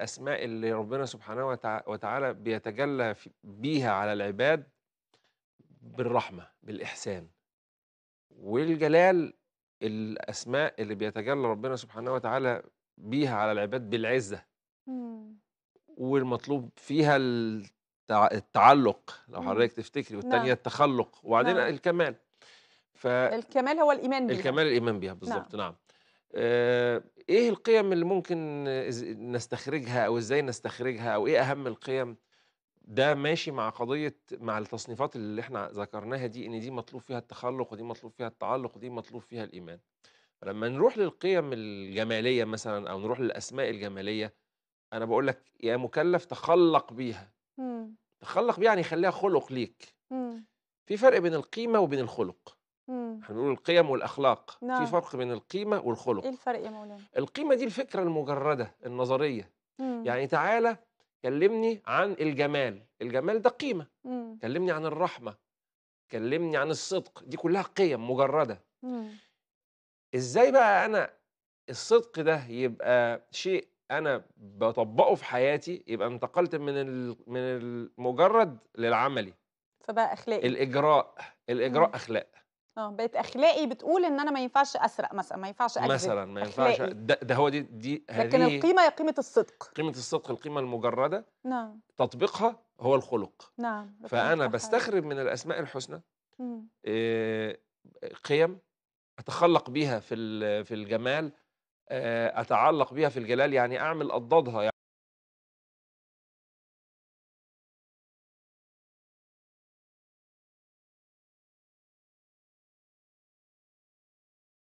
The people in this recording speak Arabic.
الاسماء اللي ربنا سبحانه وتعالى بيتجلى بيها على العباد بالرحمه بالاحسان والجلال الاسماء اللي بيتجلى ربنا سبحانه وتعالى بيها على العباد بالعزه والمطلوب فيها التعلق لو حضرتك تفتكري والثانيه نعم. التخلق وبعدين نعم. الكمال ف... الكمال هو الايمان بيها الكمال الايمان بيها بالظبط نعم, نعم. آه، ايه القيم اللي ممكن نستخرجها او ازاي نستخرجها او ايه اهم القيم ده ماشي مع قضيه مع التصنيفات اللي احنا ذكرناها دي ان دي مطلوب فيها التخلق ودي مطلوب فيها التعلق ودي مطلوب فيها الايمان لما نروح للقيم الجماليه مثلا او نروح للاسماء الجماليه انا بقول لك يا مكلف تخلق بيها مم. تخلق بيها يعني خليها خلق ليك مم. في فرق بين القيمه وبين الخلق احنا بنقول القيم والاخلاق نعم. في فرق بين القيمه والخلق ايه الفرق يا مولانا القيمه دي الفكره المجرده النظريه مم. يعني تعالى كلمني عن الجمال الجمال ده قيمه مم. كلمني عن الرحمه كلمني عن الصدق دي كلها قيم مجرده مم. ازاي بقى انا الصدق ده يبقى شيء انا بطبقه في حياتي يبقى انتقلت من من المجرد للعملي فبقى اخلاقي الاجراء الاجراء مم. اخلاق اه بقت اخلاقي بتقول ان انا ما ينفعش اسرق مثلا ما ينفعش اكذب مثلا ما ينفعش ده, ده هو دي دي لكن القيمه هي قيمه الصدق قيمه الصدق القيمه المجرده نعم تطبيقها هو الخلق نعم فانا بستخرج من الاسماء الحسنى إيه قيم اتخلق بها في في الجمال آه، اتعلق بها في الجلال يعني اعمل اضدادها